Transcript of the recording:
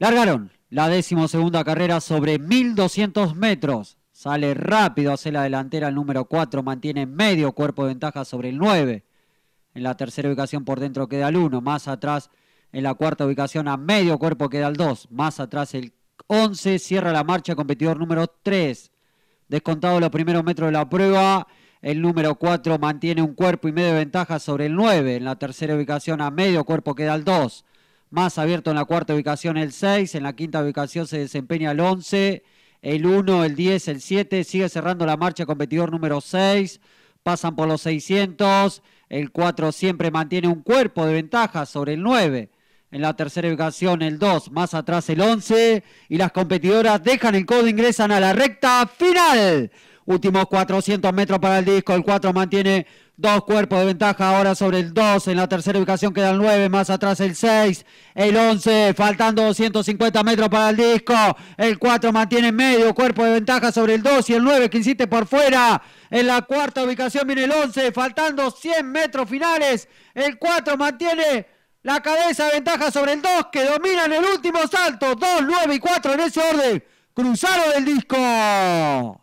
Largaron la segunda carrera sobre 1200 metros. Sale rápido hacia la delantera el número 4, mantiene medio cuerpo de ventaja sobre el 9. En la tercera ubicación por dentro queda el 1, más atrás en la cuarta ubicación a medio cuerpo queda el 2, más atrás el 11, cierra la marcha competidor número 3. Descontado los primeros metros de la prueba, el número 4 mantiene un cuerpo y medio de ventaja sobre el 9. En la tercera ubicación a medio cuerpo queda el 2 más abierto en la cuarta ubicación el 6, en la quinta ubicación se desempeña el 11, el 1, el 10, el 7, sigue cerrando la marcha competidor número 6, pasan por los 600, el 4 siempre mantiene un cuerpo de ventaja sobre el 9. En la tercera ubicación el 2, más atrás el 11 y las competidoras dejan el codo, ingresan a la recta final. Últimos 400 metros para el disco, el 4 mantiene Dos cuerpos de ventaja ahora sobre el 2. En la tercera ubicación queda el 9. Más atrás el 6. El 11. Faltando 250 metros para el disco. El 4 mantiene medio. Cuerpo de ventaja sobre el 2. Y el 9 que insiste por fuera. En la cuarta ubicación viene el 11. Faltando 100 metros finales. El 4 mantiene la cabeza de ventaja sobre el 2. Que domina en el último salto. 2, 9 y 4 en ese orden. Cruzado el disco.